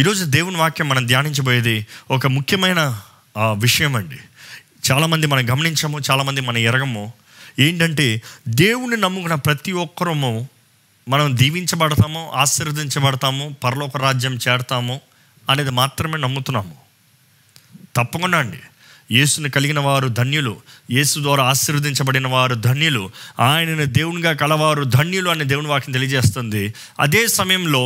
ఈరోజు దేవుని వాక్యం మనం ధ్యానించబోయేది ఒక ముఖ్యమైన విషయం అండి చాలామంది మనం గమనించము చాలామంది మనం ఎరగము ఏంటంటే దేవుని నమ్ముకున్న ప్రతి ఒక్కరము మనం దీవించబడతాము ఆశీర్వదించబడతాము పరలోక రాజ్యం చేరతాము అనేది మాత్రమే నమ్ముతున్నాము తప్పకుండా అండి యేసుని కలిగిన వారు ధన్యులు యేసు ద్వారా ఆశీర్వదించబడిన వారు ధన్యులు ఆయనను దేవునిగా కలవారు ధన్యులు అనే దేవుని వాక్యం తెలియజేస్తుంది అదే సమయంలో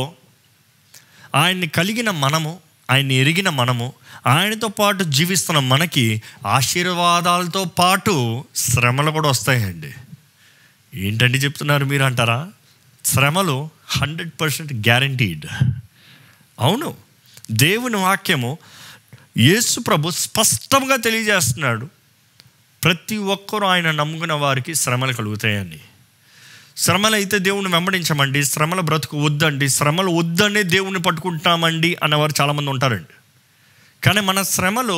ఆయన్ని కలిగిన మనము ఆయన్ని ఎరిగిన మనము ఆయనతో పాటు జీవిస్తున్న మనకి ఆశీర్వాదాలతో పాటు శ్రమలు కూడా వస్తాయండి ఏంటండి చెప్తున్నారు మీరు అంటారా శ్రమలు హండ్రెడ్ పర్సెంట్ గ్యారంటీడ్ అవును దేవుని వాక్యము యేసు ప్రభు స్పష్టంగా తెలియజేస్తున్నాడు ప్రతి ఒక్కరూ ఆయన నమ్ముకున్న వారికి శ్రమలు కలుగుతాయని శ్రమలు అయితే దేవుణ్ణి వెంబడించమండి శ్రమల బ్రతుకు వద్దండి శ్రమలు వద్దనే దేవుణ్ణి పట్టుకుంటామండి అనేవారు చాలామంది ఉంటారండి కానీ మన శ్రమలు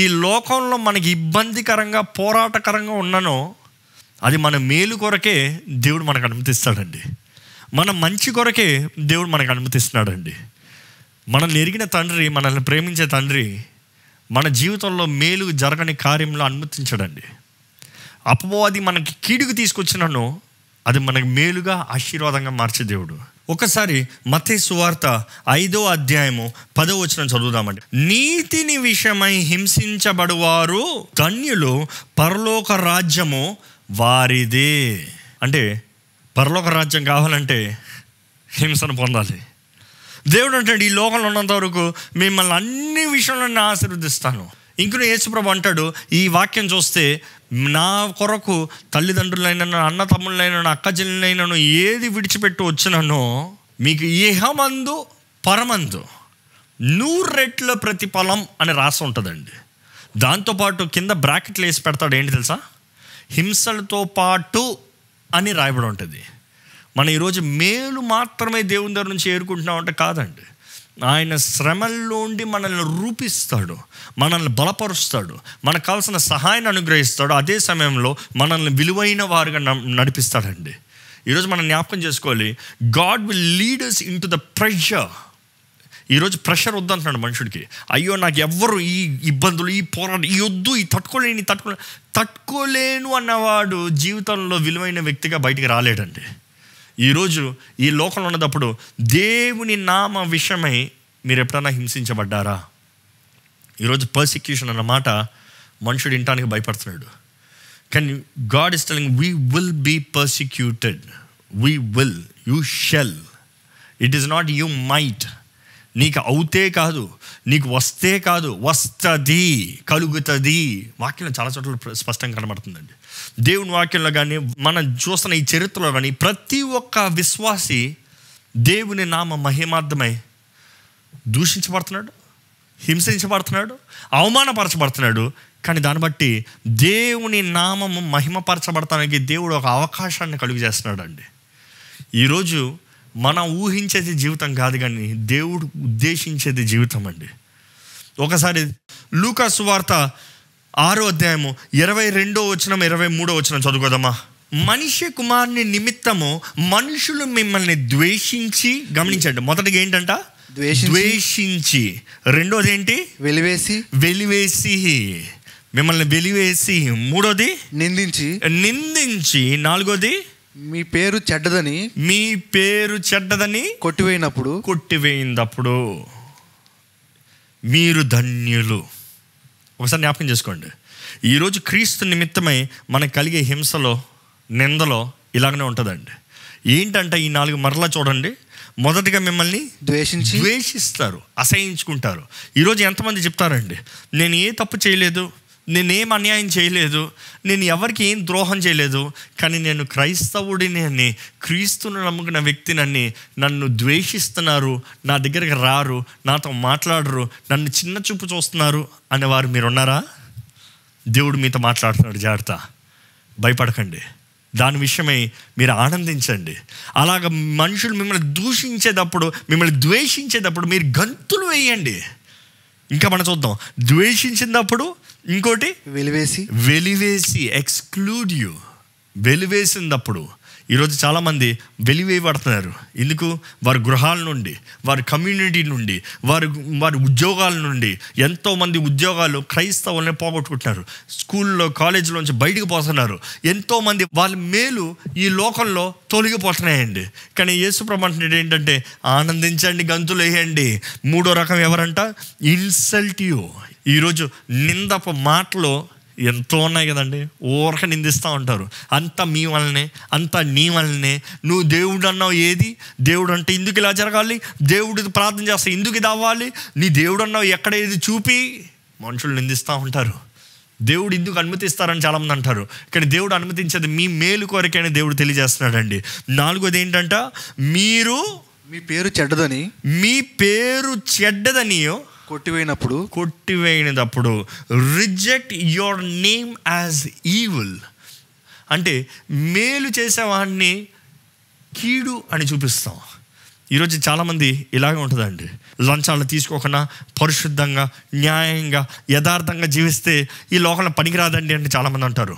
ఈ లోకంలో మనకి ఇబ్బందికరంగా పోరాటకరంగా ఉన్ననో అది మన మేలు కొరకే దేవుడు మనకు అనుమతిస్తాడండి మన మంచి కొరకే దేవుడు మనకు అనుమతిస్తున్నాడండి మనల్ని ఎరిగిన తండ్రి మనల్ని ప్రేమించే తండ్రి మన జీవితంలో మేలు జరగని కార్యంలో అనుమతించడండి అపవాది మనకి కీడుకు తీసుకొచ్చినను అది మనకు మేలుగా ఆశీర్వాదంగా మార్చే దేవుడు ఒకసారి మతే సువార్త ఐదో అధ్యాయము పదో వచ్చిన చదువుదామండి నీతిని విషయమై హింసించబడువారు ధన్యులు పరలోక రాజ్యము వారిదే అంటే పరలోక రాజ్యం కావాలంటే హింసను పొందాలి దేవుడు అంటే ఈ లోకంలో ఉన్నంత వరకు మిమ్మల్ని అన్ని విషయంలో ఆశీర్వదిస్తాను ఇంకనూ యేసుప్రభు అంటాడు ఈ వాక్యం చూస్తే నా కొరకు తల్లిదండ్రులైనా అన్న తమ్ముళ్ళైనను అక్కజనులైనను ఏది విడిచిపెట్టి వచ్చిననో మీకు ఇహమందు పరమందు నూరు రెట్ల ప్రతిఫలం అని రాసి ఉంటుందండి దాంతోపాటు కింద బ్రాకెట్లు వేసి పెడతాడు ఏంటి తెలుసా హింసలతో పాటు అని రాయబడి ఉంటుంది మనం ఈరోజు మేలు మాత్రమే దేవుని దగ్గర నుంచి ఏరుకుంటున్నామంటే కాదండి ఆయన శ్రమల్లోండి మనల్ని రూపిస్తాడు మనల్ని బలపరుస్తాడు మనకు కావాల్సిన సహాయాన్ని అనుగ్రహిస్తాడు అదే సమయంలో మనల్ని విలువైన వారుగా నడిపిస్తాడండి ఈరోజు మనం జ్ఞాపకం చేసుకోవాలి God will leaders into the pressure ఈరోజు ప్రెషర్ వద్దంటున్నాడు మనుషుడికి అయ్యో నాకు ఎవ్వరు ఈ ఇబ్బందులు ఈ పోరాటం ఈ వద్దు ఈ తట్టుకోలేని తట్టుకోలే తట్టుకోలేను అన్నవాడు జీవితంలో విలువైన వ్యక్తిగా బయటికి రాలేడండి ఈరోజు ఈ లోకంలో ఉన్నప్పుడు దేవుని నామ విషయమై మీరు ఎప్పుడన్నా హింసించబడ్డారా ఈరోజు పర్సిక్యూషన్ అన్న మాట మనుషుడు ఇంటానికి భయపడుతున్నాడు కానీ God is telling we will be persecuted we will you shall it is not you might నీకు అవుతే కాదు నీకు వస్తే కాదు వస్తుంది కలుగుతుంది వాక్యం చాలా చోట్ల స్పష్టంగా కనబడుతుందండి దేవుని వాక్యంలో కానీ మనం చూస్తున్న ఈ చరిత్రలో కానీ ప్రతి ఒక్క విశ్వాసి దేవుని నామ మహిమార్థమై దూషించబడుతున్నాడు హింసించబడుతున్నాడు అవమానపరచబడుతున్నాడు కానీ దాన్ని బట్టి దేవుని నామము మహిమపరచబడటానికి దేవుడు ఒక అవకాశాన్ని కలుగు చేస్తున్నాడు అండి ఈరోజు మనం ఊహించేది జీవితం కాదు కానీ దేవుడు ఉద్దేశించేది జీవితం అండి ఒకసారి లూకాసు వార్త ఆరో అధ్యాయము ఇరవై రెండో వచనం ఇరవై మూడో వచనం చదువుకోదమ్మా మనిషి కుమారుని నిమిత్తము మనుషులు మిమ్మల్ని ద్వేషించి గమనించండి మొదటిగా ఏంటంట ద్వేషించి రెండోది ఏంటి వెలివేసి వెలివేసి మిమ్మల్ని వెలివేసి మూడోది నిందించి నిందించి నాలుగోది మీ పేరు చెడ్డదని మీ పేరు చెడ్డదని కొట్టివేయినప్పుడు కొట్టివేయినప్పుడు మీరు ధన్యులు ఒకసారి జ్ఞాపకం చేసుకోండి ఈరోజు క్రీస్తు నిమిత్తమై మనకు కలిగే హింసలో నిందలో ఇలాగనే ఉంటుందండి ఏంటంటే ఈ నాలుగు మరలా చూడండి మొదటిగా మిమ్మల్ని ద్వేషించి ద్వేషిస్తారు అసహించుకుంటారు ఈరోజు ఎంతమంది చెప్తారండి నేను ఏ తప్పు చేయలేదు నేనేం అన్యాయం చేయలేదు నేను ఎవరికి ఏం ద్రోహం చేయలేదు కానీ నేను క్రైస్తవుడిని అని క్రీస్తును నమ్ముకున్న వ్యక్తినని నన్ను ద్వేషిస్తున్నారు నా దగ్గరికి రారు నాతో మాట్లాడరు నన్ను చిన్న చూపు చూస్తున్నారు అనేవారు మీరున్నారా దేవుడు మీతో మాట్లాడుతున్నాడు జాగ్రత్త భయపడకండి దాని విషయమై మీరు ఆనందించండి అలాగ మనుషులు మిమ్మల్ని దూషించేటప్పుడు మిమ్మల్ని ద్వేషించేటప్పుడు మీరు గంతులు వేయండి ఇంకా మనం చూద్దాం ద్వేషించినప్పుడు ఇంకోటి వెలివేసి వెలివేసి ఎక్స్క్లూడ్ యూ వెలివేసినప్పుడు ఈరోజు చాలామంది వెలివేయబడుతున్నారు ఎందుకు వారి గృహాల నుండి వారి కమ్యూనిటీ నుండి వారి వారి ఉద్యోగాల నుండి ఎంతోమంది ఉద్యోగాలు క్రైస్తవులను పోగొట్టుకుంటున్నారు స్కూల్లో కాలేజీలోంచి బయటకు పోతున్నారు ఎంతోమంది వాళ్ళ మేలు ఈ లోకంలో తొలగిపోతున్నాయండి కానీ యేసుప్రమంటున్నాడు ఏంటంటే ఆనందించండి గంతులు వేయండి మూడో రకం ఎవరంట ఇన్సల్ట్ యూ ఈరోజు నిందపు మాటలు ఎంతో ఉన్నాయి కదండి ఊరక నిందిస్తూ ఉంటారు అంత మీ వల్లనే అంత నీ వల్లనే నువ్వు దేవుడు అన్నావు ఏది దేవుడు అంటే ఇందుకు ఇలా జరగాలి దేవుడు ప్రార్థన చేస్తా ఇందుకు ఇది అవ్వాలి నీ దేవుడు అన్నావు ఎక్కడ ఏది చూపి మనుషులు నిందిస్తూ ఉంటారు దేవుడు ఇందుకు అనుమతిస్తారని చాలామంది అంటారు కానీ దేవుడు అనుమతించేది మీ మేలు కోరికైనా దేవుడు తెలియజేస్తున్నాడండి నాలుగోది ఏంటంట మీరు మీ పేరు చెడ్డదని మీ పేరు చెడ్డదనియో కొట్టివేయినప్పుడు కొట్టివేయినప్పుడు reject your name as evil అంటే మేలు చేసేవాడిని కీడు అని చూపిస్తాం ఈరోజు చాలామంది ఇలాగే ఉంటుందండి లంచాలు తీసుకోకుండా పరిశుద్ధంగా న్యాయంగా యథార్థంగా జీవిస్తే ఈ లోకంలో పనికిరాదండి అంటే చాలామంది అంటారు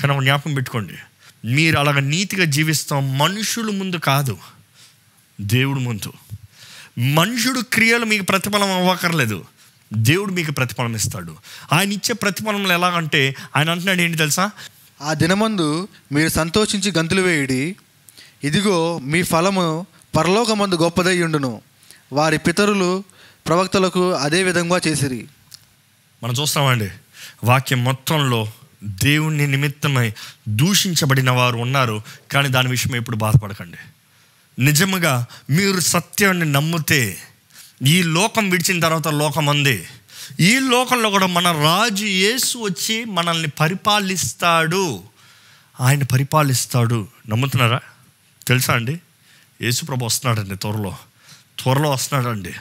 కానీ ఒక జ్ఞాపకం పెట్టుకోండి మీరు అలాగ నీతిగా జీవిస్తాం మనుషుల ముందు కాదు దేవుడు ముందు మనుషుడు క్రియలు మీకు ప్రతిఫలం అవ్వకర్లేదు దేవుడు మీకు ప్రతిఫలం ఇస్తాడు ఆయన ఇచ్చే ప్రతిఫలములు ఎలాగంటే ఆయన అంటున్నాడు ఏంటి తెలుసా ఆ దినమందు మీరు సంతోషించి గంతులు వేయడి ఇదిగో మీ ఫలము పరలోకమందు గొప్పదై ఉండును వారి పితరులు ప్రవక్తలకు అదే విధంగా చేసిరి మనం చూస్తామండి వాక్యం మొత్తంలో దేవుణ్ణి నిమిత్తమై దూషించబడిన వారు ఉన్నారు కానీ దాని విషయం ఎప్పుడు బాధపడకండి నిజముగా మీరు సత్యాన్ని నమ్మితే ఈ లోకం విడిచిన తర్వాత లోకం అంది ఈ లోకంలో కూడా మన రాజు యేసు వచ్చి మనల్ని పరిపాలిస్తాడు ఆయన పరిపాలిస్తాడు నమ్ముతున్నారా తెలుసా అండి యేసు ప్రభు వస్తున్నాడండి త్వరలో త్వరలో వస్తున్నాడండి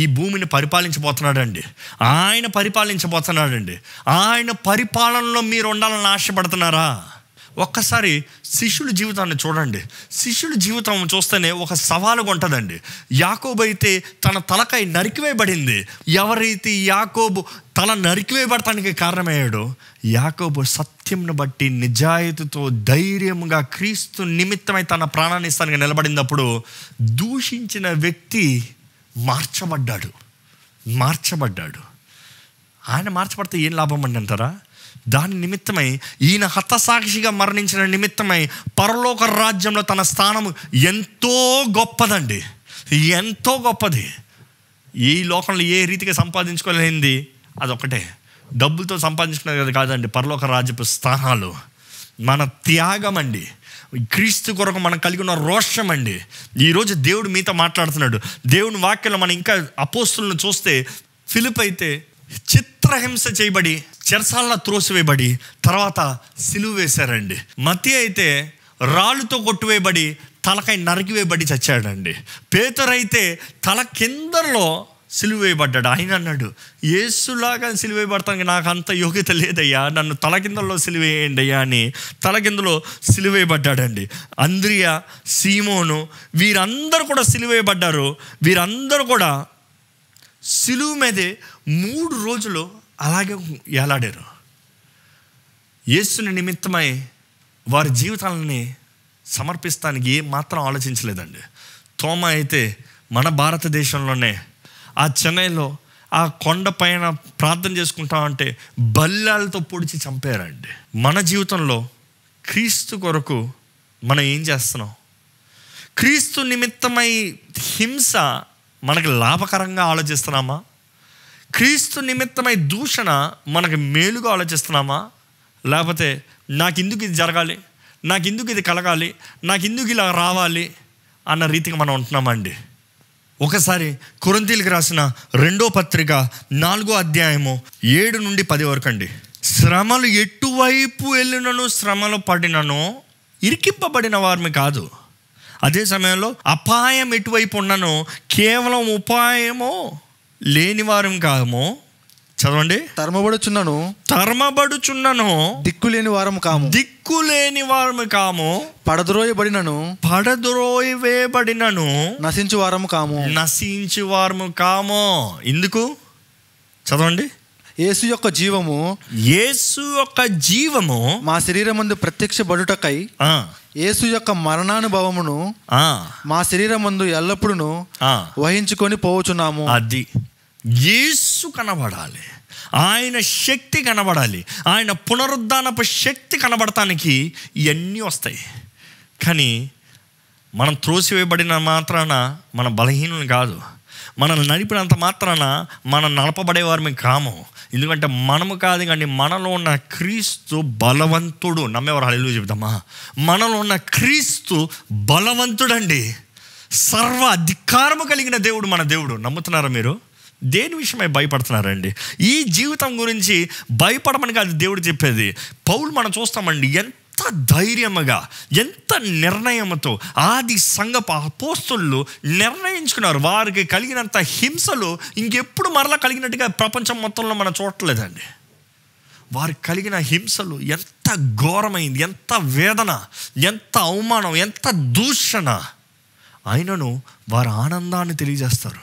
ఈ భూమిని పరిపాలించబోతున్నాడండి ఆయన పరిపాలించబోతున్నాడండి ఆయన పరిపాలనలో మీరు ఉండాలని ఆశపడుతున్నారా ఒక్కసారి శిష్యుల జీవితాన్ని చూడండి శిష్యుల జీవితం చూస్తేనే ఒక సవాలుగా ఉంటుందండి యాకోబు అయితే తన తలకై నరికివేయబడింది ఎవరైతే యాకోబు తల నరికివేయబడటానికి కారణమయ్యాడో యాకోబు సత్యంను బట్టి నిజాయితీతో ధైర్యంగా క్రీస్తు నిమిత్తమై తన ప్రాణాన్ని ఇస్తానికి నిలబడినప్పుడు దూషించిన వ్యక్తి మార్చబడ్డాడు మార్చబడ్డాడు ఆయన మార్చబడితే ఏం లాభం అండి అంటారా దాని నిమిత్తమై ఈయన హతసాక్షిగా మరణించిన నిమిత్తమై పరలోక రాజ్యంలో తన స్థానం ఎంతో గొప్పదండి ఎంతో గొప్పది ఈ లోకంలో ఏ రీతిగా సంపాదించుకోలేనిది అదొకటే డబ్బులతో సంపాదించుకునేది కాదండి పరలోక రాజ్యపు స్థానాలు మన త్యాగం అండి క్రీస్తు కొరకు మనం కలిగి ఉన్న రోషం అండి ఈరోజు దేవుడు మీతో మాట్లాడుతున్నాడు దేవుని వాక్యంలో మనం ఇంకా అపోస్తులను చూస్తే ఫిలిప్ అయితే చిత్రహింస చేయబడి చెరసాల త్రోసివేయబడి తర్వాత సిలువ వేశారండి మతి అయితే రాళ్ళుతో కొట్టువేయబడి తలకై నరికివేయబడి చచ్చాడండి పేతరైతే తల కిందలో సిలువేయబడ్డాడు ఆయన అన్నాడు ఏసులాగా సిలివేయబడతానికి నాకు అంత యోగ్యత లేదయ్యా నన్ను తల కిందలో సిలువేయండి అయ్యా అని తల కిందలో సిలువేయబడ్డాడండి అంద్రియా సీమోను వీరందరూ కూడా సిలివేయబడ్డారు వీరందరూ కూడా సిలువు మీదే మూడు రోజులు అలాగే ఎలాడారు యేసుని నిమిత్తమై వారి జీవితాలని సమర్పిస్తానికి ఏ మాత్రం ఆలోచించలేదండి తోమ అయితే మన భారతదేశంలోనే ఆ చెన్నైలో ఆ కొండ పైన ప్రార్థన చేసుకుంటామంటే బల్లాలతో పొడిచి చంపారండి మన జీవితంలో క్రీస్తు కొరకు మనం ఏం చేస్తున్నాం క్రీస్తు నిమిత్తమై హింస మనకు లాభకరంగా ఆలోచిస్తున్నామా క్రీస్తు నిమిత్తమై దూషణ మనకు మేలుగా ఆలోచిస్తున్నామా లేకపోతే నాకు ఎందుకు ఇది జరగాలి నాకెందుకు ఇది కలగాలి నాకు ఎందుకు ఇలా రావాలి అన్న రీతికి మనం ఉంటున్నామండి ఒకసారి కురంతీలకు రాసిన రెండో పత్రిక నాలుగో అధ్యాయము ఏడు నుండి పది వరకు అండి శ్రమలు ఎటువైపు వెళ్ళినను శ్రమలు పడినను ఇరికింపబడిన వారిని కాదు అదే సమయంలో అపాయం ఎటువైపు ఉన్నను కేవలం ఉపాయమో లేనివారం కామో చదవండి తర్మబడుచున్నాను దిక్కు లేని వారం కాము దిక్కు లేని వారం కాము పడద్రోయబడినను పడద్రోయ వేయబడినను నశించు వారము కాము నశించు వారము కాము ఎందుకు చదవండి యేసు యొక్క జీవము యేసు యొక్క జీవము మా శరీరం ముందు ప్రత్యక్ష బడుటకై యేసు యొక్క మరణానుభవమును మా శరీరమందు ఎల్లప్పుడూ వహించుకొని పోవచ్చున్నాము అది యేసు కనబడాలి ఆయన శక్తి కనబడాలి ఆయన పునరుద్ధానపు శక్తి కనబడటానికి ఇవన్నీ వస్తాయి కానీ మనం త్రోసివేయబడిన మాత్రాన మన బలహీనం కాదు మనల్ని నడిపినంత మాత్రాన మనం నడపబడేవారు కాము ఎందుకంటే మనము కాదు కానీ మనలో ఉన్న క్రీస్తు బలవంతుడు నమ్మేవారు హలో చెబుతామా మనలో ఉన్న క్రీస్తు బలవంతుడండి సర్వ అధికారము కలిగిన దేవుడు మన దేవుడు నమ్ముతున్నారా మీరు దేని విషయమై భయపడుతున్నారండి ఈ జీవితం గురించి భయపడమని కాదు దేవుడు చెప్పేది పౌలు మనం చూస్తామండి ఎంత ధైర్యముగా ఎంత నిర్ణయంతో ఆది సంగప అపోస్తులు నిర్ణయించుకున్నారు వారికి కలిగినంత హింసలు ఇంకెప్పుడు మరలా కలిగినట్టుగా ప్రపంచం మొత్తంలో మనం చూడలేదండి వారు కలిగిన హింసలు ఎంత ఘోరమైంది ఎంత వేదన ఎంత అవమానం ఎంత దూషణ అయినను వారు ఆనందాన్ని తెలియజేస్తారు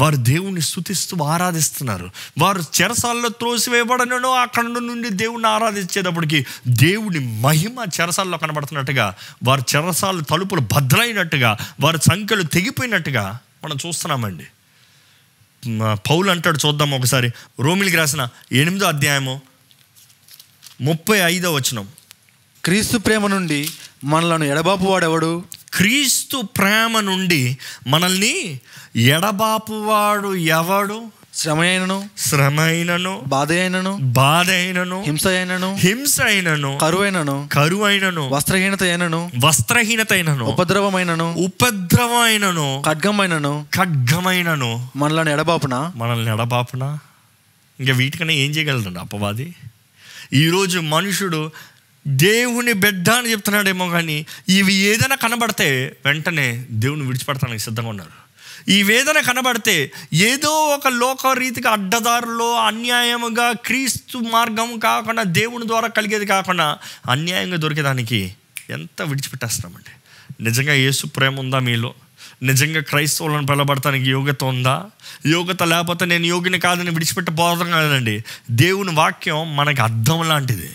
వారు దేవుణ్ణి స్థుతిస్తూ ఆరాధిస్తున్నారు వారు చెరసాల్లో త్రోసివేయబడను అక్కడ నుండి దేవుణ్ణి ఆరాధించేటప్పటికి దేవుని మహిమ చెరసాల్లో కనబడుతున్నట్టుగా వారు చెరసాలు తలుపులు భద్రమైనట్టుగా వారి సంఖ్యలు తెగిపోయినట్టుగా మనం చూస్తున్నామండి పౌలు అంటాడు చూద్దాం ఒకసారి రోమిలికి రాసిన ఎనిమిదో అధ్యాయము ముప్పై ఐదో వచనం క్రీస్తు ప్రేమ నుండి మనలను ఎడబాపు ఎడబాపువాడెవడు క్రీస్ క్రీస్తు ప్రేమ నుండి మనల్ని ఎడబాపువాడు ఎవడు శ్రమ అయినను శ్రమ అయినను బాధ అయినను బాధ అయినను హింస అయినను హింస అయినను కరువైనను కరువైనను వస్త్రహీనత అయినను వస్త్రహీనత అయినను ఉపద్రవమైనను ఉపద్రవమైనను ఖడ్గమైనను ఖడ్గమైనను మనల్ని ఎడబాపున మనల్ని ఎడబాపున ఇంకా వీటికన్నా ఏం చేయగలడు అపవాది ఈరోజు మనుషుడు దేవుని బిడ్డ అని చెప్తున్నాడేమో కానీ ఇవి ఏదైనా కనబడితే వెంటనే దేవుని విడిచిపెడతానికి సిద్ధంగా ఉన్నారు ఈ వేదన కనబడితే ఏదో ఒక లోక రీతిగా అడ్డదారులో అన్యాయముగా క్రీస్తు మార్గం కాకుండా దేవుని ద్వారా కలిగేది కాకుండా అన్యాయంగా దొరికేదానికి ఎంత విడిచిపెట్టేస్తున్నామండి నిజంగా యేసు ప్రేమ ఉందా మీలో నిజంగా క్రైస్తవులను పిలబడటానికి యోగ్యత ఉందా యోగ్యత లేకపోతే నేను యోగిని కాదని విడిచిపెట్టబోదం కాదండి దేవుని వాక్యం మనకి అర్థం లాంటిది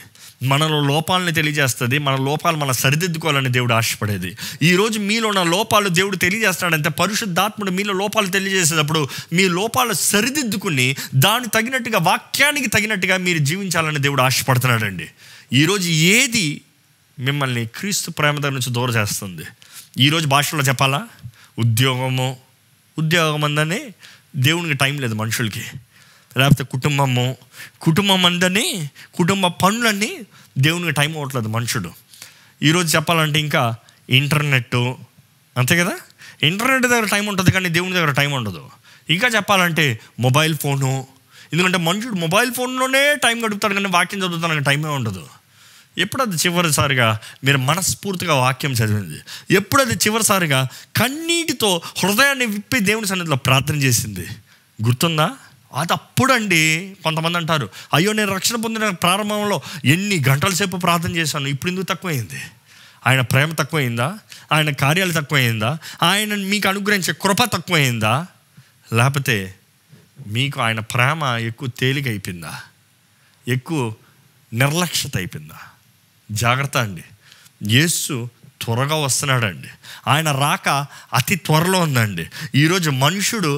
మనలో లోపాలని తెలియజేస్తుంది మన లోపాలు మనం సరిదిద్దుకోవాలని దేవుడు ఆశపడేది ఈరోజు మీలో ఉన్న లోపాలు దేవుడు తెలియజేస్తున్నాడంటే పరిశుద్ధాత్ముడు మీలో లోపాలు తెలియజేసేటప్పుడు మీ లోపాలు సరిదిద్దుకుని దాన్ని తగినట్టుగా వాక్యానికి తగినట్టుగా మీరు జీవించాలని దేవుడు ఆశపడుతున్నాడండి ఈరోజు ఏది మిమ్మల్ని క్రీస్తు ప్రేమత నుంచి దూరం చేస్తుంది ఈరోజు భాషలో చెప్పాలా ఉద్యోగము ఉద్యోగం అందని దేవునికి టైం లేదు మనుషులకి లేకపోతే కుటుంబము కుటుంబం అందరినీ కుటుంబ పనులన్నీ దేవునికి టైం అవ్వట్లేదు మనుషుడు ఈరోజు చెప్పాలంటే ఇంకా ఇంటర్నెట్టు అంతే కదా ఇంటర్నెట్ దగ్గర టైం ఉంటుంది కానీ దేవుని దగ్గర టైం ఉండదు ఇంకా చెప్పాలంటే మొబైల్ ఫోను ఎందుకంటే మనుషుడు మొబైల్ ఫోన్లోనే టైం గడుపుతాడు కానీ వాక్యం కానీ టైమే ఉండదు ఎప్పుడది చివరిసారిగా మీరు మనస్ఫూర్తిగా వాక్యం చదివింది ఎప్పుడది చివరిసారిగా కన్నీటితో హృదయాన్ని విప్పి దేవుని సన్నిధిలో ప్రార్థన చేసింది గుర్తుందా అది అప్పుడండి కొంతమంది అంటారు అయ్యో నేను రక్షణ పొందిన ప్రారంభంలో ఎన్ని గంటల సేపు ప్రార్థన చేశాను ఇప్పుడు ఎందుకు తక్కువైంది ఆయన ప్రేమ తక్కువైందా ఆయన కార్యాలు తక్కువైందా ఆయన మీకు అనుగ్రహించే కృప తక్కువైందా లేకపోతే మీకు ఆయన ప్రేమ ఎక్కువ తేలిక అయిపోయిందా ఎక్కువ నిర్లక్ష్యత అయిపోయిందా జాగ్రత్త అండి యేస్సు త్వరగా వస్తున్నాడండి ఆయన రాక అతి త్వరలో ఉందండి ఈరోజు మనుషుడు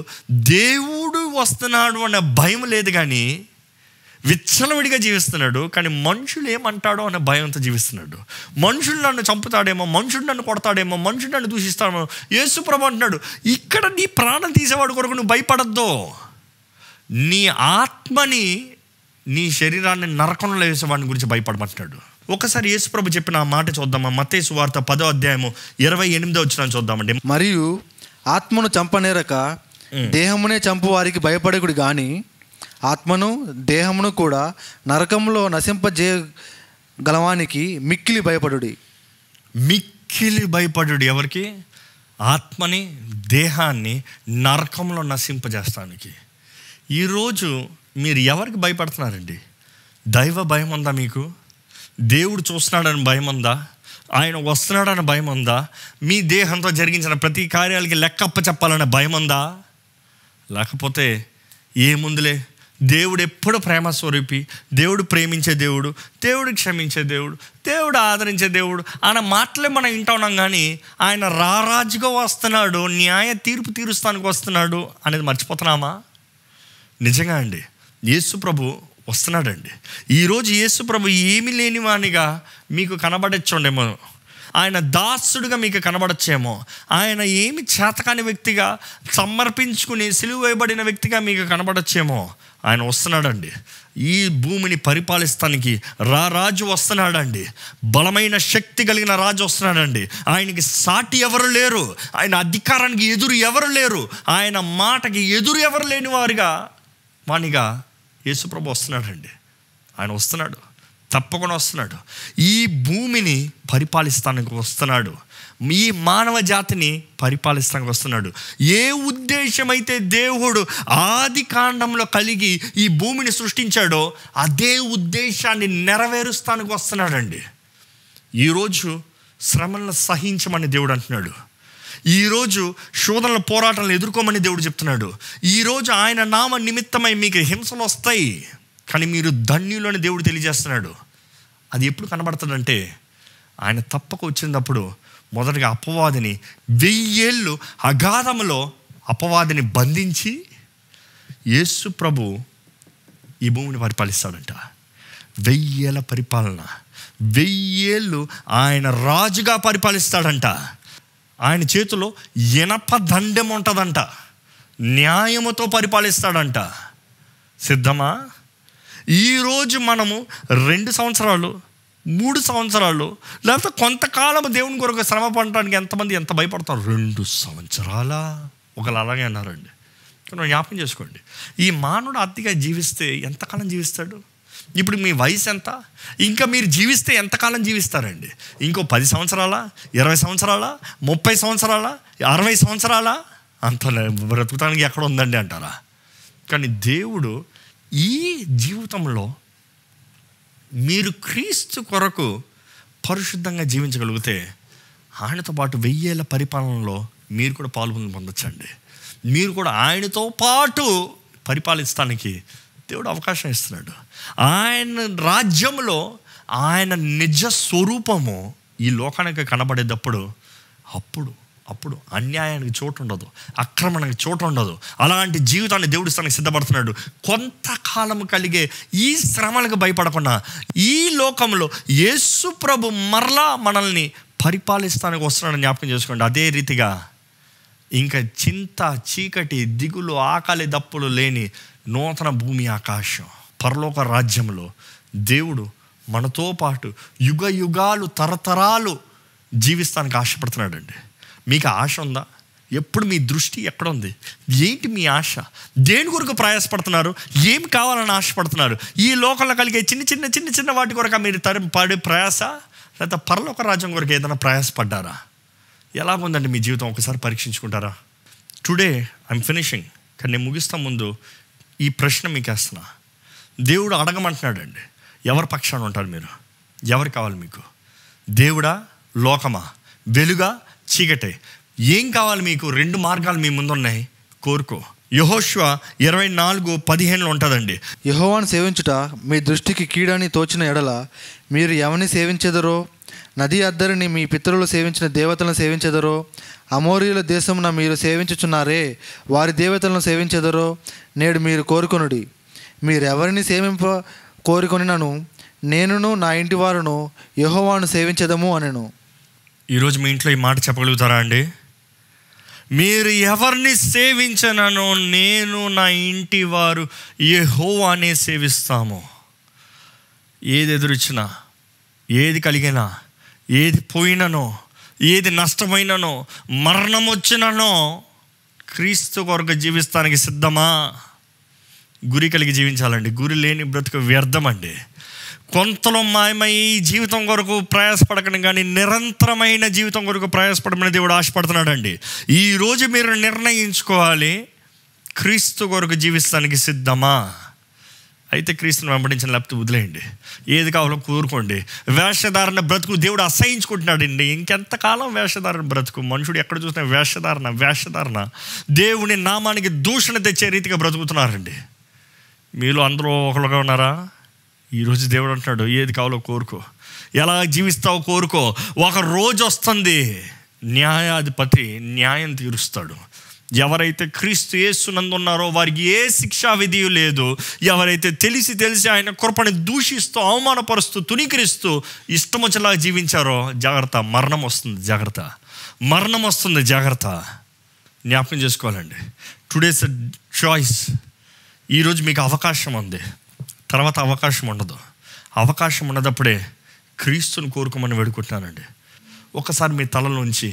దేవుడు వస్తున్నాడు అనే భయం లేదు కానీ విచ్చలవిడిగా జీవిస్తున్నాడు కానీ మనుషులు ఏమంటాడో అనే భయంతో జీవిస్తున్నాడు మనుషులు నన్ను చంపుతాడేమో మనుషుడు నన్ను కొడతాడేమో మనుషుడు నన్ను దూషిస్తాడేమో యేసుప్రభు అంటున్నాడు ఇక్కడ నీ ప్రాణం తీసేవాడు కొరకు నువ్వు భయపడద్దు నీ ఆత్మని నీ శరీరాన్ని నరకంలో వేసేవాడిని గురించి భయపడమంటున్నాడు ఒకసారి యేసుప్రభు చెప్పిన ఆ మాట చూద్దామా మతేసు వార్త పదో అధ్యాయము ఇరవై ఎనిమిదో వచ్చినా చూద్దామండి మరియు ఆత్మను చంపనేరక దేహమునే చంపు వారికి భయపడకుడు కానీ ఆత్మను దేహమును కూడా నరకంలో నశింపజే గలవానికి మిక్కిలి భయపడుడి మిక్కిలి భయపడుడి ఎవరికి ఆత్మని దేహాన్ని నరకంలో నశింపజేస్తానికి ఈరోజు మీరు ఎవరికి భయపడుతున్నారండి దైవ భయం ఉందా మీకు దేవుడు చూస్తున్నాడని భయం ఉందా ఆయన వస్తున్నాడని భయం ఉందా మీ దేహంతో జరిగించిన ప్రతి కార్యాలకి లెక్కప్ప చెప్పాలనే భయం ఉందా లేకపోతే ఏముందిలే దేవుడు ఎప్పుడు ప్రేమ స్వరూపి దేవుడు ప్రేమించే దేవుడు దేవుడు క్షమించే దేవుడు దేవుడు ఆదరించే దేవుడు ఆయన మాటలే మనం వింటా ఉన్నాం కానీ ఆయన రారాజుగా వస్తున్నాడు న్యాయ తీర్పు తీరుస్తానికి వస్తున్నాడు అనేది మర్చిపోతున్నామా నిజంగా అండి యేసు ప్రభు వస్తున్నాడండి ఈరోజు యేసు ప్రభు ఏమీ లేనివానిగా మీకు కనబడచ్చుండేమో ఆయన దాసుడుగా మీకు కనబడచ్చేమో ఆయన ఏమి చేతకాని వ్యక్తిగా సమర్పించుకుని సిలువ వేయబడిన వ్యక్తిగా మీకు కనబడచ్చేమో ఆయన వస్తున్నాడండి ఈ భూమిని పరిపాలిస్తానికి రా రాజు వస్తున్నాడండి బలమైన శక్తి కలిగిన రాజు వస్తున్నాడండి ఆయనకి సాటి ఎవరు లేరు ఆయన అధికారానికి ఎదురు ఎవరు లేరు ఆయన మాటకి ఎదురు ఎవరు లేని వారిగా వానిగా యేసుప్రభు వస్తున్నాడండి ఆయన వస్తున్నాడు తప్పకుండా వస్తున్నాడు ఈ భూమిని పరిపాలిస్తానికి వస్తున్నాడు ఈ మానవ జాతిని పరిపాలిస్తానికి వస్తున్నాడు ఏ ఉద్దేశమైతే దేవుడు ఆది కాండంలో కలిగి ఈ భూమిని సృష్టించాడో అదే ఉద్దేశాన్ని నెరవేరుస్తానికి వస్తున్నాడండి ఈరోజు శ్రమలను సహించమని దేవుడు అంటున్నాడు ఈరోజు శోధనల పోరాటాలను ఎదుర్కోమని దేవుడు చెప్తున్నాడు ఈరోజు ఆయన నామ నిమిత్తమై మీకు హింసలు వస్తాయి కానీ మీరు అని దేవుడు తెలియజేస్తున్నాడు అది ఎప్పుడు కనబడుతుందంటే ఆయన తప్పక వచ్చినప్పుడు మొదటగా అపవాదిని వెయ్యేళ్ళు అగాధములో అపవాదిని బంధించి యేసు ప్రభు ఈ భూమిని పరిపాలిస్తాడంట వెయ్యేళ్ళ పరిపాలన వెయ్యేళ్ళు ఆయన రాజుగా పరిపాలిస్తాడంట ఆయన చేతిలో ఎనప దండెం ఉంటుందంట న్యాయముతో పరిపాలిస్తాడంట సిద్ధమా ఈరోజు మనము రెండు సంవత్సరాలు మూడు సంవత్సరాలు లేకపోతే కొంతకాలం దేవుని కొరకు శ్రమ పడటానికి ఎంతమంది ఎంత భయపడతారు రెండు సంవత్సరాల ఒకళ్ళు అలాగే అన్నారండి జ్ఞాపకం చేసుకోండి ఈ మానవుడు అతిగా జీవిస్తే ఎంతకాలం జీవిస్తాడు ఇప్పుడు మీ వయసు ఎంత ఇంకా మీరు జీవిస్తే ఎంతకాలం జీవిస్తారండి ఇంకో పది సంవత్సరాల ఇరవై సంవత్సరాల ముప్పై సంవత్సరాల అరవై సంవత్సరాల అంత బ్రతుకుతానికి ఎక్కడ ఉందండి అంటారా కానీ దేవుడు ఈ జీవితంలో మీరు క్రీస్తు కొరకు పరిశుద్ధంగా జీవించగలిగితే ఆయనతో పాటు వెయ్యేళ్ళ పరిపాలనలో మీరు కూడా పాల్గొని పొందొచ్చండి మీరు కూడా ఆయనతో పాటు పరిపాలిస్తానికి దేవుడు అవకాశం ఇస్తున్నాడు ఆయన రాజ్యంలో ఆయన నిజ స్వరూపము ఈ లోకానికి కనబడేటప్పుడు అప్పుడు అప్పుడు అన్యాయానికి చోటు ఉండదు అక్రమణకి చోటు ఉండదు అలాంటి జీవితాన్ని దేవుడు ఇస్తానికి సిద్ధపడుతున్నాడు కొంతకాలం కలిగే ఈ శ్రమలకు భయపడకుండా ఈ లోకంలో యేసు ప్రభు మరలా మనల్ని పరిపాలిస్తానికి వస్తున్నాడని జ్ఞాపకం చేసుకోండి అదే రీతిగా ఇంకా చింత చీకటి దిగులు ఆకలి దప్పులు లేని నూతన భూమి ఆకాశం పరలోక రాజ్యంలో దేవుడు మనతో పాటు యుగ యుగాలు తరతరాలు జీవిస్తానికి ఆశపడుతున్నాడండి మీకు ఆశ ఉందా ఎప్పుడు మీ దృష్టి ఎక్కడ ఉంది ఏంటి మీ ఆశ దేని కొరకు ప్రయాసపడుతున్నారు ఏం కావాలని ఆశపడుతున్నారు ఈ లోకంలో కలిగే చిన్న చిన్న చిన్న చిన్న వాటి కొరకు మీరు తరి పడే ప్రయాస లేదా పరలోక రాజ్యం కొరకు ఏదైనా ప్రయాసపడ్డారా ఎలా ఉందండి మీ జీవితం ఒకసారి పరీక్షించుకుంటారా టుడే ఐఎమ్ ఫినిషింగ్ కానీ నేను ముగిస్తా ముందు ఈ ప్రశ్న మీకు వేస్తున్నా దేవుడు అడగమంటున్నాడండి ఎవరి పక్షాన ఉంటారు మీరు ఎవరు కావాలి మీకు దేవుడా లోకమా వెలుగా చీకటే ఏం కావాలి మీకు రెండు మార్గాలు మీ ముందున్నాయి కోరుకో యహోష్వ ఇరవై నాలుగు పదిహేనులో ఉంటుందండి యహోవాను సేవించుట మీ దృష్టికి కీడని తోచిన ఎడల మీరు ఎవరిని సేవించెదరో నది అద్దరిని మీ పితరులు సేవించిన దేవతలను సేవించెదరో అమోరియుల దేశమున మీరు సేవించుచున్నారే వారి దేవతలను సేవించెదరో నేడు మీరు కోరుకొనుడి మీరెవరిని సేవింప కోరుకొనినను నేనును నా ఇంటి వారును యహోవాను సేవించదము అనెను ఈరోజు మీ ఇంట్లో ఈ మాట చెప్పగలుగుతారా అండి మీరు ఎవరిని సేవించననో నేను నా ఇంటి వారు అనే సేవిస్తాము ఏది ఎదురొచ్చినా ఏది కలిగినా ఏది పోయిననో ఏది నష్టమైననో మరణం వచ్చిననో క్రీస్తు కొరకు జీవిస్తానికి సిద్ధమా గురి కలిగి జీవించాలండి గురి లేని బ్రతుకు వ్యర్థం అండి కొంతలో మాయమై జీవితం కొరకు ప్రయాసపడకండి కానీ నిరంతరమైన జీవితం కొరకు ప్రయాసపడమని దేవుడు ఆశపడుతున్నాడండి ఈరోజు మీరు నిర్ణయించుకోవాలి క్రీస్తు కొరకు జీవిస్తానికి సిద్ధమా అయితే క్రీస్తుని వెంబడించిన లేకపోతే వదిలేయండి ఏది కావాలో కూరుకోండి వేషధారణ బ్రతుకు దేవుడు అసహించుకుంటున్నాడండి ఇంకెంతకాలం వేషధారణ బ్రతుకు మనుషుడు ఎక్కడ చూసినా వేషధారణ వేషధారణ దేవుని నామానికి దూషణ తెచ్చే రీతిగా బ్రతుకుతున్నారండి మీలో అందరూ ఒకరుగా ఉన్నారా ఈరోజు దేవుడు అంటున్నాడు ఏది కావాలో కోరుకో ఎలా జీవిస్తావో కోరుకో ఒక రోజు వస్తుంది న్యాయాధిపతి న్యాయం తీరుస్తాడు ఎవరైతే క్రీస్తు ఉన్నారో వారికి ఏ శిక్షా విధి లేదు ఎవరైతే తెలిసి తెలిసి ఆయన కృపని దూషిస్తూ అవమానపరుస్తూ తుణీకరిస్తూ ఇష్టం వచ్చేలా జీవించారో జాగ్రత్త మరణం వస్తుంది జాగ్రత్త మరణం వస్తుంది జాగ్రత్త జ్ఞాపకం చేసుకోవాలండి టుడేస్ చాయిస్ ఈరోజు మీకు అవకాశం ఉంది తర్వాత అవకాశం ఉండదు అవకాశం ఉన్నదప్పుడే క్రీస్తుని కోరుకోమని వేడుకుంటున్నానండి ఒకసారి మీ తలలోంచి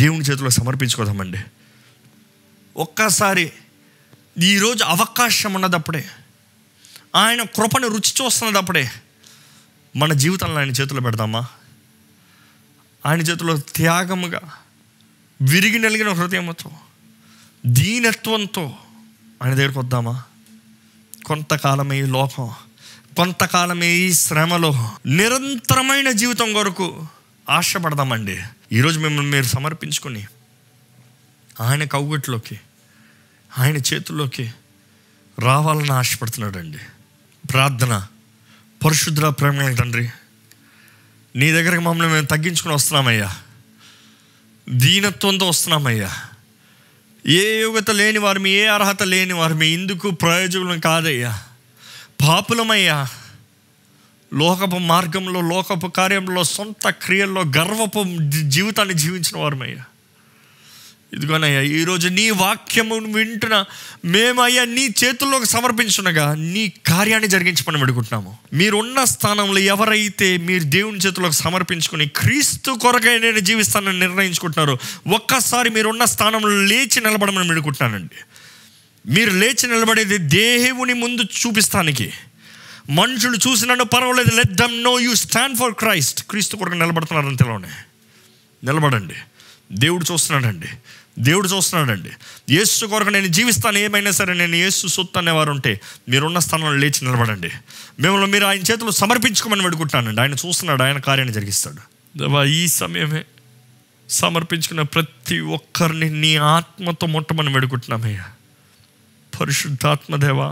దేవుని చేతిలో సమర్పించుకోదామండి ఒక్కసారి ఈరోజు అవకాశం ఉన్నదప్పుడే ఆయన కృపను రుచి చూస్తున్నదప్పుడే మన జీవితాలను ఆయన చేతిలో పెడదామా ఆయన చేతిలో త్యాగముగా విరిగి నలిగిన హృదయంతో దీనత్వంతో ఆయన దగ్గరికి వద్దామా కొంతకాలమే ఈ లోకం కొంతకాలమే ఈ శ్రమలో నిరంతరమైన జీవితం కొరకు ఆశపడదామండి ఈరోజు మిమ్మల్ని మీరు సమర్పించుకొని ఆయన కౌగట్లోకి ఆయన చేతుల్లోకి రావాలని ఆశపడుతున్నాడండి ప్రార్థన పరిశుద్ధ ప్రేమ తండ్రి నీ దగ్గరికి మమ్మల్ని మేము తగ్గించుకుని వస్తున్నామయ్యా దీనత్వంతో వస్తున్నామయ్యా ఏ యోగ్యత లేని మీ ఏ అర్హత లేని మీ ఇందుకు ప్రయోజకులం కాదయ్యా పాపులమయ్యా లోకపు మార్గంలో లోకపు కార్యంలో సొంత క్రియల్లో గర్వపు జీవితాన్ని జీవించిన వారమయ్యా ఇదిగోనయ్యా ఈరోజు నీ వాక్యము వింటున్న మేమయ్యా నీ చేతుల్లోకి సమర్పించునగా నీ కార్యాన్ని జరిగించమని పెడుకుంటున్నాము మీరున్న స్థానంలో ఎవరైతే మీరు దేవుని చేతులకు సమర్పించుకుని క్రీస్తు కొరకై నేను జీవిస్తానని నిర్ణయించుకుంటున్నారో ఒక్కసారి మీరున్న స్థానంలో లేచి నిలబడమని పెడుకుంటున్నానండి మీరు లేచి నిలబడేది దేవుని ముందు చూపిస్తానికి మనుషులు చూసినట్టు పర్వాలేదు let them know you stand for Christ క్రీస్తు కొరకు నిలబడుతున్నారని తెలవనే నిలబడండి దేవుడు చూస్తున్నాడండి దేవుడు చూస్తున్నాడండి యేసు కొరకు నేను జీవిస్తాను ఏమైనా సరే నేను యేసు సొత్తు అనేవారు ఉంటే మీరున్న స్థానంలో లేచి నిలబడండి మిమ్మల్ని మీరు ఆయన చేతులు సమర్పించుకోమని పెడుకుంటానండి ఆయన చూస్తున్నాడు ఆయన కార్యాన్ని జరిగిస్తాడు దేవా ఈ సమయమే సమర్పించుకున్న ప్రతి ఒక్కరిని నీ ఆత్మతో మొట్టమని పెడుకుంటున్నామయ్యా పరిశుద్ధాత్మదేవా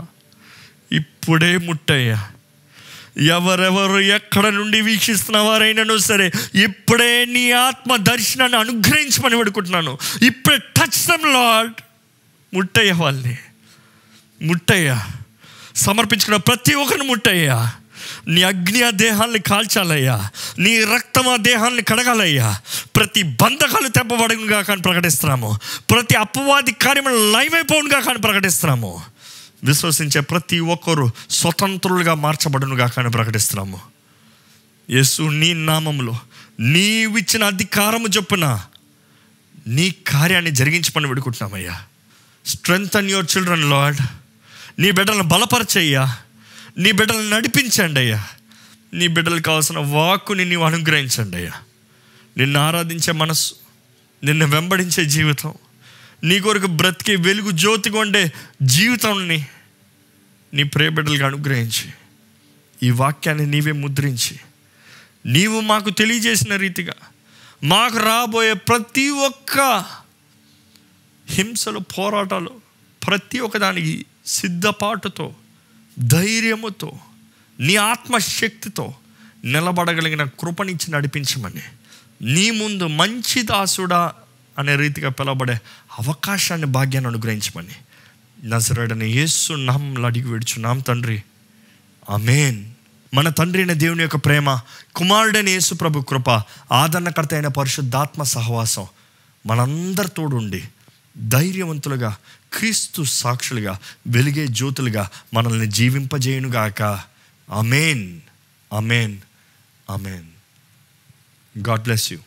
ఇప్పుడే ముట్టయ్యా ఎవరెవరు ఎక్కడ నుండి వీక్షిస్తున్న వారైనాను సరే ఇప్పుడే నీ ఆత్మ దర్శనాన్ని అనుగ్రహించమని పెడుకుంటున్నాను ఇప్పుడే టచ్ దమ్ లాడ్ ముట్టయ్య వాళ్ళని ముట్టయ్యా సమర్పించుకున్న ప్రతి ఒక్కరిని ముట్టయ్యా నీ అగ్ని ఆ దేహాన్ని కాల్చాలయ్యా నీ రక్తం ఆ దేహాన్ని కడగాలయ్యా ప్రతి బంధకాలు తెప్పబడుగా కానీ ప్రకటిస్తున్నాము ప్రతి అపవాది కార్యములు లైవ్ అయిపోవుగా కానీ ప్రకటిస్తున్నాము విశ్వసించే ప్రతి ఒక్కరు స్వతంత్రులుగా మార్చబడును కానీ ప్రకటిస్తున్నాము యేసు నీ నామంలో నీవిచ్చిన అధికారము చొప్పున నీ కార్యాన్ని జరిగించి పని పెడుకుంటున్నామయ్యా strength and your children Lord నీ బిడ్డలను బలపరచయ్యా నీ బిడ్డలను నడిపించండి అయ్యా నీ బిడ్డలు కావాల్సిన వాక్కుని నీవు అనుగ్రహించండి అయ్యా నిన్ను ఆరాధించే మనస్సు నిన్ను వెంబడించే జీవితం నీ కొరకు బ్రతికి వెలుగు జ్యోతిగా ఉండే జీవితాన్ని నీ ప్రేబిడ్డలకు అనుగ్రహించి ఈ వాక్యాన్ని నీవే ముద్రించి నీవు మాకు తెలియజేసిన రీతిగా మాకు రాబోయే ప్రతి ఒక్క హింసలు పోరాటాలు ప్రతి ఒక్కదానికి సిద్ధపాటుతో ధైర్యముతో నీ ఆత్మశక్తితో నిలబడగలిగిన కృపనిచ్చి నడిపించమని నీ ముందు మంచి దాసుడా అనే రీతిగా పిలవబడే అవకాశాన్ని భాగ్యాన్ని అనుగ్రహించమని నజరడని యేసు లడిగి అడిగి నామ్ తండ్రి అమేన్ మన తండ్రి అయిన దేవుని యొక్క ప్రేమ కుమారుడైన యేసు ప్రభు కృప ఆదరణకర్త అయిన పరిశుద్ధాత్మ సహవాసం తోడుండి ధైర్యవంతులుగా క్రీస్తు సాక్షులుగా వెలిగే జ్యోతులుగా మనల్ని జీవింపజేయునుగాక అమేన్ అమేన్ అమేన్ గాడ్ బ్లెస్ యూ